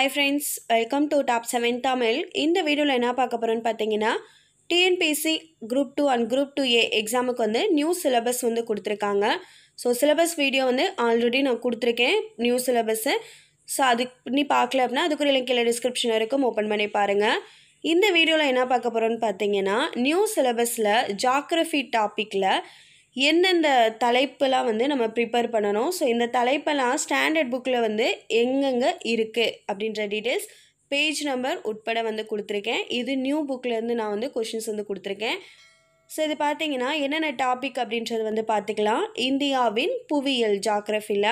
hi friends welcome to top seven Tamil இந்த வீடியோவில் என்ன பார்க்க போகிறோன்னு பார்த்தீங்கன்னா TNPSC group two and group two A எக்ஸாமுக்கு வந்து நியூ சிலபஸ் வந்து கொடுத்துருக்காங்க ஸோ சிலபஸ் வீடியோ வந்து ஆல்ரெடி நான் கொடுத்துருக்கேன் நியூ சிலபஸ்ஸு ஸோ அதுக்கு நீ பார்க்கல அப்படின்னா அதுக்குரிய லிங்க் இல்லை டிஸ்கிரிப்ஷன் இருக்கும் ஓப்பன் பண்ணி பாருங்கள் இந்த வீடியோவில் என்ன பார்க்க போகிறோன்னு பார்த்தீங்கன்னா நியூ சிலபஸில் ஜாக்ரஃபி டாப்பிக்கில் எந்தெந்த தலைப்பெல்லாம் வந்து நம்ம ப்ரிப்பேர் பண்ணணும் ஸோ இந்த தலைப்பெல்லாம் ஸ்டாண்டர்ட் புக்கில் வந்து எங்கெங்கே இருக்குது அப்படின்ற டீட்டெயில்ஸ் பேஜ் நம்பர் உட்பட வந்து கொடுத்துருக்கேன் இது நியூ புக்லேருந்து நான் வந்து கொஷின்ஸ் வந்து கொடுத்துருக்கேன் ஸோ இது பார்த்தீங்கன்னா என்னென்ன டாபிக் அப்படின்றது வந்து பார்த்துக்கலாம் இந்தியாவின் புவியியல் ஜாக்ரஃபியில்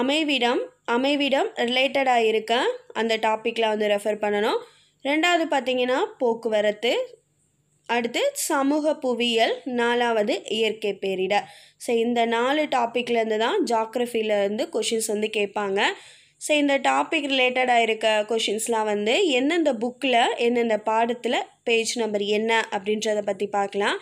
அமைவிடம் அமைவிடம் ரிலேட்டடாக இருக்க அந்த டாப்பிக்கில் வந்து ரெஃபர் பண்ணணும் ரெண்டாவது பார்த்திங்கன்னா போக்குவரத்து அடுத்து சமூக புவியியல் நாலாவது இயற்கை பேரிடர் ஸோ இந்த நாலு டாப்பிக்லேருந்து தான் ஜாக்ரஃபிலேருந்து கொஷின்ஸ் வந்து கேட்பாங்க ஸோ இந்த டாபிக் ரிலேட்டடாக இருக்க கொஷின்ஸ்லாம் வந்து எந்தெந்த புக்கில் எந்தெந்த பாடத்தில் பேஜ் நம்பர் என்ன அப்படின்றத பற்றி பார்க்கலாம்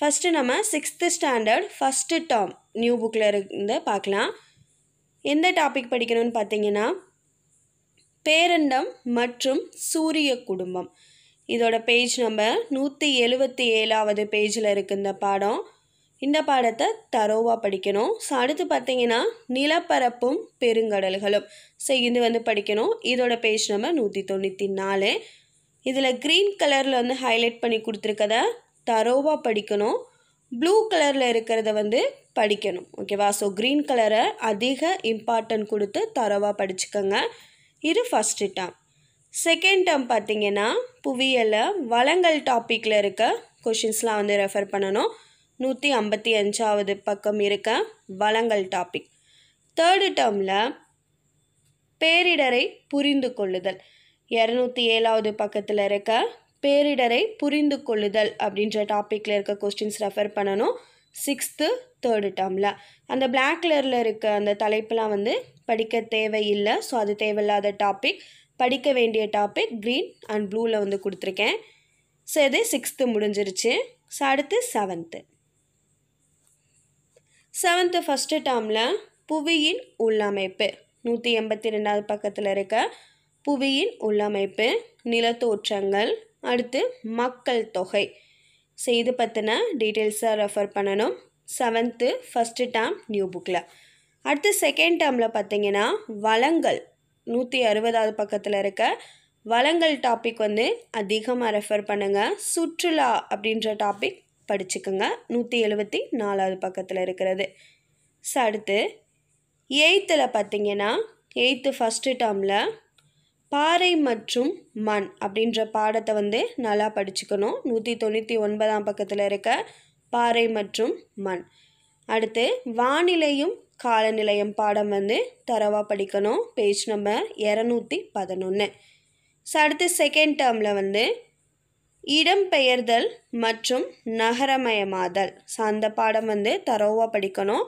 ஃபஸ்ட்டு நம்ம sixth standard first term new புக்கில் இருந்து பார்க்கலாம் எந்த டாபிக் படிக்கணும்னு பார்த்தீங்கன்னா பேரண்டம் மற்றும் சூரிய குடும்பம் இதோட பேஜ் நம்பர் நூற்றி எழுபத்தி ஏழாவது பேஜில் இருக்கு இந்த பாடம் இந்த பாடத்தை தரோவாக படிக்கணும் ஸோ அடுத்து பார்த்தீங்கன்னா நிலப்பரப்பும் பெருங்கடல்களும் ஸோ இது வந்து படிக்கணும் இதோட பேஜ் நம்பர் நூற்றி தொண்ணூற்றி நாலு இதில் க்ரீன் கலரில் வந்து ஹைலைட் பண்ணி கொடுத்துருக்கத தரோவாக படிக்கணும் ப்ளூ கலரில் இருக்கிறத வந்து படிக்கணும் ஓகேவா ஸோ க்ரீன் கலரை அதிக இம்பார்ட்டன்ட் கொடுத்து தரோவாக படிச்சுக்கோங்க இது ஃபஸ்ட்டு டைம் செகண்ட் டேர்ம் பார்த்திங்கன்னா புவியலில் வளங்கள் டாப்பிக்கில் இருக்க கொஷின்ஸ்லாம் வந்து ரெஃபர் பண்ணணும் நூற்றி ஐம்பத்தி அஞ்சாவது பக்கம் இருக்க வளங்கள் டாபிக் தேர்டு டேர்மில் பேரிடரை புரிந்து கொள்ளுதல் இரநூத்தி ஏழாவது பக்கத்தில் இருக்க பேரிடரை புரிந்து கொள்ளுதல் அப்படின்ற டாப்பிக்கில் இருக்க கொஸ்டின்ஸ் ரெஃபர் பண்ணணும் சிக்ஸ்த்து தேர்டு டேர்மில் அந்த பிளாக் கலரில் இருக்க அந்த தலைப்பெலாம் வந்து படிக்க தேவையில்லை ஸோ அது தேவையில்லாத டாபிக் படிக்க வேண்டிய டாபிக் க்ரீன் அண்ட் ப்ளூவில் வந்து கொடுத்துருக்கேன் ஸோ இது சிக்ஸ்த்து முடிஞ்சிருச்சு ஸோ அடுத்து செவன்த்து செவன்த்து ஃபஸ்ட்டு டேர்மில் புவியின் உள்ளமைப்பு நூற்றி எண்பத்தி ரெண்டாவது பக்கத்தில் இருக்க புவியின் உள்ளமைப்பு நிலத்தோற்றங்கள் அடுத்து மக்கள் தொகை ஸோ இது பற்றின டீட்டெயில்ஸாக ரெஃபர் பண்ணணும் செவன்த்து ஃபஸ்ட்டு டேம் நியூ புக்கில் அடுத்து செகண்ட் டேர்மில் பார்த்தீங்கன்னா வளங்கள் நூற்றி அறுபதாவது பக்கத்தில் இருக்க வளங்கள் டாபிக் வந்து அதிகமாக ரெஃபர் பண்ணுங்கள் சுற்றுலா அப்படின்ற டாபிக் படிச்சுக்கோங்க நூற்றி எழுபத்தி நாலாவது பக்கத்தில் இருக்கிறது ஸோ அடுத்து எயித்தில் பார்த்தீங்கன்னா எயித்து ஃபஸ்ட்டு டேர்மில் பாறை மற்றும் மண் அப்படின்ற பாடத்தை வந்து நல்லா படிச்சுக்கணும் நூற்றி தொண்ணூற்றி ஒன்பதாம் பக்கத்தில் இருக்க பாறை மற்றும் மண் அடுத்து வானிலையும் காலநிலையம் பாடம் வந்து தரவாக படிக்கணும் பேஜ் நம்பர் இரநூத்தி பதினொன்று ஸோ அடுத்து செகண்ட் டேர்மில் வந்து இடம்பெயர்தல் மற்றும் நகரமயமாதல் ஸோ அந்த பாடம் வந்து தரவாக படிக்கணும்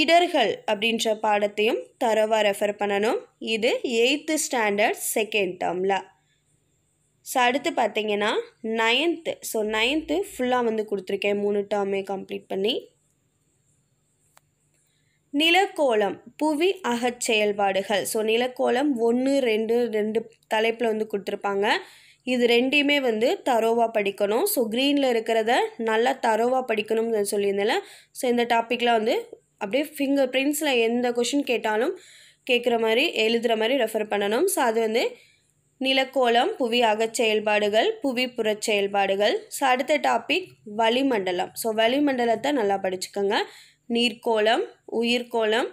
இடர்கள் அப்படின்ற பாடத்தையும் தரவாக ரெஃபர் பண்ணணும் இது எயித்து ஸ்டாண்டர்ட் செகண்ட் டேர்மில் ஸோ அடுத்து பார்த்தீங்கன்னா நைன்த்து ஸோ நைன்த்து ஃபுல்லாக வந்து கொடுத்துருக்கேன் மூணு டேர்மே கம்ப்ளீட் பண்ணி நிலக்கோலம் புவி அகச்செயல்பாடுகள் ஸோ நிலக்கோலம் ஒன்று ரெண்டு ரெண்டு தலைப்பில் வந்து கொடுத்துருப்பாங்க இது ரெண்டையுமே வந்து தரோவாக படிக்கணும் ஸோ க்ரீனில் இருக்கிறத நல்லா தரோவாக படிக்கணும்னு சொல்லியிருந்தேன் ஸோ இந்த டாப்பிக்கில் வந்து அப்படியே ஃபிங்கர் பிரிண்ட்ஸில் எந்த கொஷின் கேட்டாலும் கேட்குற மாதிரி எழுதுகிற மாதிரி ரெஃபர் பண்ணணும் ஸோ அது வந்து நிலக்கோலம் புவி அகச்செயல்பாடுகள் புவி புறச் செயல்பாடுகள் ஸோ அடுத்த டாபிக் வளிமண்டலம் ஸோ வளிமண்டலத்தை நல்லா படிச்சுக்கோங்க நீர்க்கோளம் உயிர்கோளம்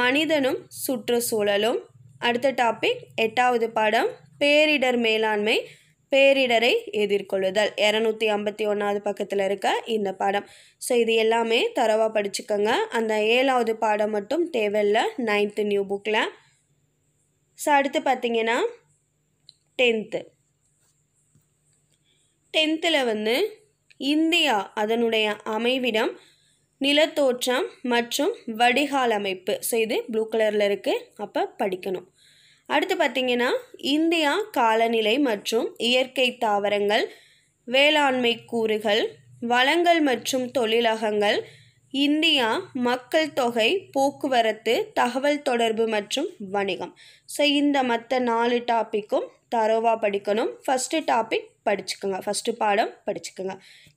மனிதனும் சுற்றுச்சூழலும் அடுத்த டாபிக் எட்டாவது பாடம் பேரிடர் மேலாண்மை பேரிடரை எதிர்கொள்ளுதல் இரநூத்தி ஐம்பத்தி ஒன்றாவது பக்கத்தில் இருக்க இந்த பாடம் ஸோ இது எல்லாமே தரவாக படிச்சுக்கோங்க அந்த ஏழாவது பாடம் மட்டும் தேவையில்லை நைன்த்து நியூ புக்கில் ஸோ அடுத்து பார்த்தீங்கன்னா டென்த்து டென்த்தில் வந்து இந்தியா அதனுடைய அமைவிடம் நிலத்தோற்றம் மற்றும் வடிகால் அமைப்பு ஸோ இது ப்ளூ கலரில் இருக்குது அப்போ படிக்கணும் அடுத்து பார்த்திங்கன்னா இந்தியா காலநிலை மற்றும் இயற்கை தாவரங்கள் வேளாண்மை கூறுகள் வளங்கள் மற்றும் தொழிலகங்கள் இந்தியா மக்கள் தொகை போக்குவரத்து தகவல் தொடர்பு மற்றும் வணிகம் ஸோ இந்த மற்ற நாலு டாப்பிக்கும் தரோவாக படிக்கணும் ஃபஸ்ட்டு டாபிக் படிச்சுக்கோங்க ஃபஸ்ட்டு பாடம் படிச்சுக்கோங்க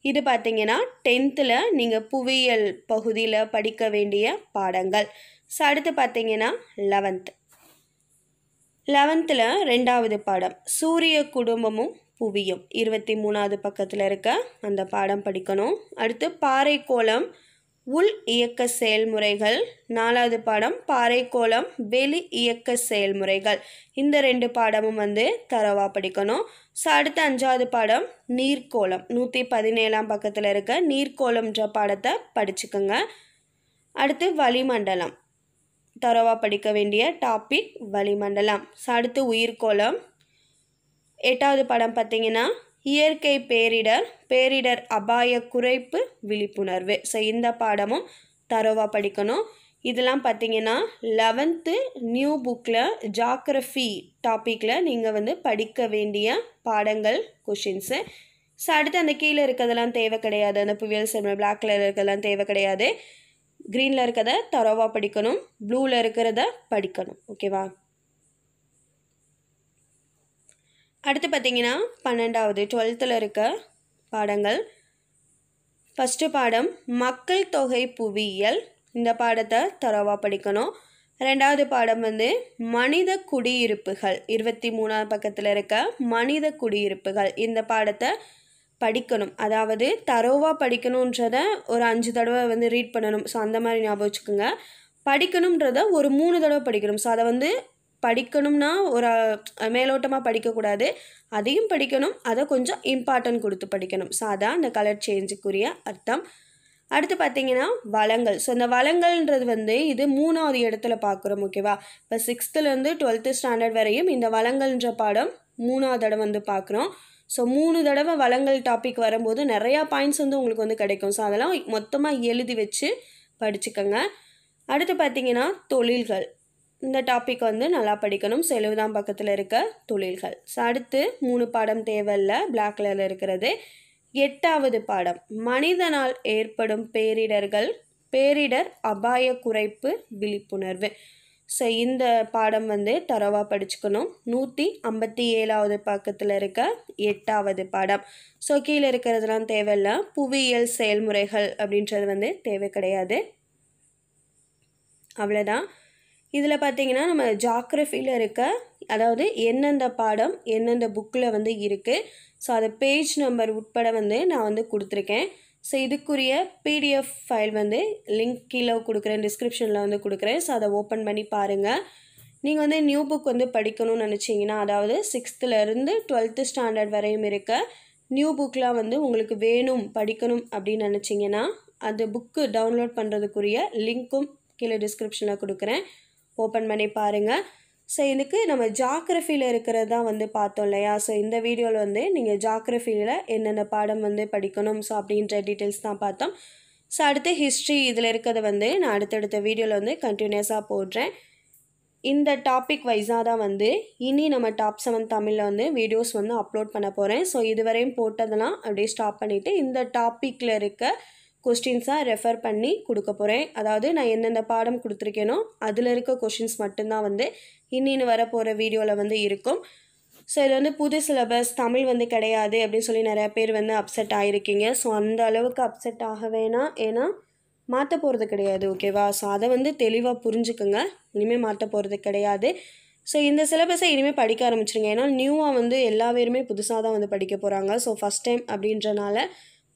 இது பார்த்திங்கன்னா டென்த்தில் நீங்கள் புவியியல் பகுதியில் படிக்க வேண்டிய பாடங்கள் ஸோ அடுத்து பார்த்திங்கன்னா லெவன்த்து லெவன்த்தில் ரெண்டாவது பாடம் சூரிய குடும்பமும் புவியும் இருபத்தி மூணாவது பக்கத்தில் இருக்க அந்த பாடம் படிக்கணும் அடுத்து பாறைக்கோளம் உள் இயக்க செயல்முறைகள் நாலாவது பாடம் பாறைக்கோளம் வெளி இயக்க செயல்முறைகள் இந்த ரெண்டு பாடமும் வந்து தரவா படிக்கணும் ஸோ அடுத்து அஞ்சாவது பாடம் நீர்க்கோளம் நூற்றி பதினேழாம் பக்கத்தில் இருக்க நீர்க்கோளம்ன்ற பாடத்தை படிச்சுக்கோங்க அடுத்து வளிமண்டலம் தரவா படிக்க வேண்டிய டாபிக் வளிமண்டலம் ஸோ அடுத்து உயிர்கோளம் எட்டாவது படம் பார்த்திங்கன்னா இயற்கை பேரிடர் பேரிடர் அபாய குறைப்பு விழிப்புணர்வு ஸோ இந்த பாடமும் தரோவாக படிக்கணும் இதெல்லாம் பார்த்தீங்கன்னா லெவன்த்து நியூ புக்கில் ஜாக்ரஃபி டாப்பிக்கில் நீங்கள் வந்து படிக்க வேண்டிய பாடங்கள் கொஷின்ஸு ஸோ அடுத்து அந்த கீழே இருக்கிறதெல்லாம் தேவை கிடையாது அந்த புவியல் செம்மல் பிளாக் கலர் இருக்கிறதெல்லாம் தேவை கிடையாது க்ரீனில் இருக்கிறத தரோவாக படிக்கணும் ப்ளூவில் இருக்கிறத படிக்கணும் ஓகேவா அடுத்து பார்த்தீங்கன்னா பன்னெண்டாவது டுவெல்த்தில் இருக்க பாடங்கள் ஃபஸ்ட்டு பாடம் மக்கள் தொகை புவியியல் இந்த பாடத்தை தரவாக படிக்கணும் ரெண்டாவது பாடம் வந்து மனித குடியிருப்புகள் இருபத்தி மூணாவது பக்கத்தில் இருக்க மனித குடியிருப்புகள் இந்த பாடத்தை படிக்கணும் அதாவது தரோவாக படிக்கணுன்றத ஒரு அஞ்சு தடவை வந்து ரீட் பண்ணணும் ஸோ அந்த மாதிரி ஞாபகம் வச்சுக்கோங்க படிக்கணுன்றத ஒரு மூணு தடவை படிக்கணும் ஸோ அதை வந்து படிக்கணும்னா ஒரு மேலோட்டமாக படிக்கக்கூடாது அதையும் படிக்கணும் அதை கொஞ்சம் இம்பார்ட்டன்ட் கொடுத்து படிக்கணும் ஸோ அதான் இந்த கலர் சேஞ்சுக்குரிய அர்த்தம் அடுத்து பார்த்தீங்கன்னா வளங்கள் ஸோ இந்த வளங்கள்ன்றது வந்து இது மூணாவது இடத்துல பார்க்குறோம் ஓகேவா இப்போ சிக்ஸ்த்துலேருந்து டுவெல்த்து ஸ்டாண்டர்ட் வரையும் இந்த வளங்கள்ன்ற பாடம் மூணாவது தடவை வந்து பார்க்குறோம் ஸோ மூணு தடவை வளங்கள் டாபிக் வரும்போது நிறையா பாயிண்ட்ஸ் வந்து உங்களுக்கு வந்து கிடைக்கும் ஸோ அதெல்லாம் மொத்தமாக எழுதி வச்சு படிச்சுக்கோங்க அடுத்து பார்த்தீங்கன்னா தொழில்கள் இந்த டாபிக் வந்து நல்லா படிக்கணும் செலவுதான் பக்கத்தில் இருக்க தொழில்கள் ஸோ அடுத்து மூணு பாடம் தேவையில்ல பிளாக் கலரில் இருக்கிறது எட்டாவது பாடம் மனிதனால் ஏற்படும் பேரிடர்கள் பேரிடர் அபாய குறைப்பு விழிப்புணர்வு ஸோ இந்த பாடம் வந்து தரவாக படிச்சுக்கணும் நூற்றி ஐம்பத்தி ஏழாவது பக்கத்தில் இருக்க எட்டாவது பாடம் ஸோ கீழே இருக்கிறதுலாம் தேவையில்ல புவியியல் செயல்முறைகள் அப்படின்றது வந்து தேவை கிடையாது அவ்வளோதான் இதில் பார்த்திங்கன்னா நம்ம ஜாக்ரஃபியில் இருக்க அதாவது எந்தெந்த பாடம் எந்தெந்த புக்கில் வந்து இருக்குது ஸோ அதை பேஜ் நம்பர் உட்பட வந்து நான் வந்து கொடுத்துருக்கேன் ஸோ இதுக்குரிய பிடிஎஃப் ஃபைல் வந்து லிங்க் கீழே கொடுக்குறேன் டிஸ்கிரிப்ஷனில் வந்து கொடுக்குறேன் ஸோ அதை ஓப்பன் பண்ணி பாருங்கள் நீங்கள் வந்து நியூ புக் வந்து படிக்கணும்னு நினச்சிங்கன்னா அதாவது சிக்ஸ்த்துலேருந்து டுவெல்த்து ஸ்டாண்டர்ட் வரையும் இருக்க நியூ புக்கெலாம் வந்து உங்களுக்கு வேணும் படிக்கணும் அப்படின்னு நினச்சிங்கன்னா அந்த புக்கு டவுன்லோட் பண்ணுறதுக்குரிய லிங்க்கும் கீழே டிஸ்கிரிப்ஷனில் கொடுக்குறேன் ஓப்பன் பண்ணி பாருங்கள் ஸோ இதுக்கு நம்ம ஜாக்ரஃபியில் இருக்கிறது தான் வந்து பார்த்தோம் இல்லையா ஸோ இந்த வீடியோவில் வந்து நீங்கள் ஜாக்ரஃபியில் என்னென்ன பாடம் வந்து படிக்கணும் ஸோ அப்படின்ற டீட்டெயில்ஸ் தான் பார்த்தோம் ஸோ அடுத்து ஹிஸ்ட்ரி இதில் இருக்கிறத வந்து நான் அடுத்தடுத்த வீடியோவில் வந்து கண்டினியூஸாக போடுறேன் இந்த டாபிக் வைஸாக தான் வந்து இனி நம்ம டாப் செவன் தமிழில் வந்து வீடியோஸ் வந்து அப்லோட் பண்ண போகிறேன் ஸோ இதுவரையும் போட்டதெல்லாம் அப்படியே ஸ்டாப் பண்ணிவிட்டு இந்த டாப்பிக்கில் இருக்க கொஸ்டின்ஸாக ரெஃபர் பண்ணி கொடுக்க போகிறேன் அதாவது நான் எந்தெந்த பாடம் கொடுத்துருக்கேனோ அதில் இருக்க கொஷின்ஸ் மட்டும்தான் வந்து இன்னின்னு வர போகிற வீடியோவில் வந்து இருக்கும் ஸோ இது வந்து புது சிலபஸ் தமிழ் வந்து கிடையாது அப்படின்னு சொல்லி நிறையா பேர் வந்து அப்செட் ஆகிருக்கீங்க ஸோ அந்த அளவுக்கு அப்செட் ஆக வேணாம் ஏன்னா மாற்ற போகிறது கிடையாது ஓகேவா ஸோ அதை வந்து தெளிவாக புரிஞ்சுக்கோங்க இனிமேல் மாற்ற போகிறது கிடையாது ஸோ இந்த சிலபஸை இனிமேல் படிக்க ஆரம்பிச்சிருங்க ஏன்னா நியூவாக வந்து எல்லா பேருமே புதுசாக தான் வந்து படிக்க போகிறாங்க ஸோ ஃபஸ்ட் டைம் அப்படின்றனால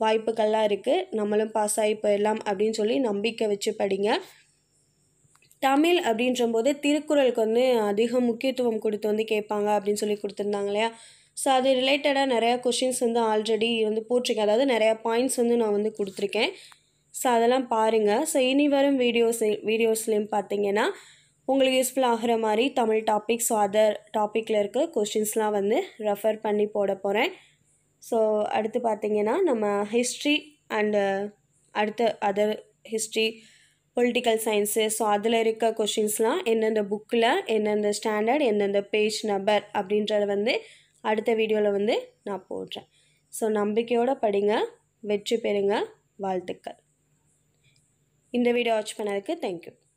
வாய்ப்புகள்லாம் இருக்குது நம்மளும் பாஸ் ஆகி போயிடலாம் அப்படின்னு சொல்லி நம்பிக்கை வச்சு படிங்க தமிழ் அப்படின்றம்போது திருக்குறளுக்கு வந்து அதிக முக்கியத்துவம் கொடுத்து வந்து கேட்பாங்க அப்படின்னு சொல்லி கொடுத்துருந்தாங்க இல்லையா ஸோ அது ரிலேட்டடாக நிறையா கொஷின்ஸ் வந்து ஆல்ரெடி வந்து போட்டிருக்கேன் அதாவது நிறையா பாயிண்ட்ஸ் வந்து நான் வந்து கொடுத்துருக்கேன் ஸோ அதெல்லாம் பாருங்கள் ஸோ இனி வரும் வீடியோஸ் வீடியோஸ்லேயும் பார்த்தீங்கன்னா உங்களுக்கு யூஸ்ஃபுல் ஆகிற மாதிரி தமிழ் டாபிக்ஸ் அதர் டாப்பிக்கில் இருக்க கொஷின்ஸ்லாம் வந்து ரெஃபர் பண்ணி போட போகிறேன் ஸோ அடுத்து பார்த்திங்கன்னா நம்ம ஹிஸ்ட்ரி அண்டு அடுத்த other history political science so அதில் இருக்க கொஷின்ஸ்லாம் எந்தெந்த புக்கில் எந்தெந்த ஸ்டாண்டர்ட் எந்தெந்த பேஜ் நம்பர் அப்படின்றத வந்து அடுத்த வீடியோவில் வந்து நான் போடுறேன் ஸோ நம்பிக்கையோடு படிங்க வெற்றி பெறுங்க வாழ்த்துக்கள் இந்த வீடியோ வாட்ச் பண்ணதுக்கு தேங்க்யூ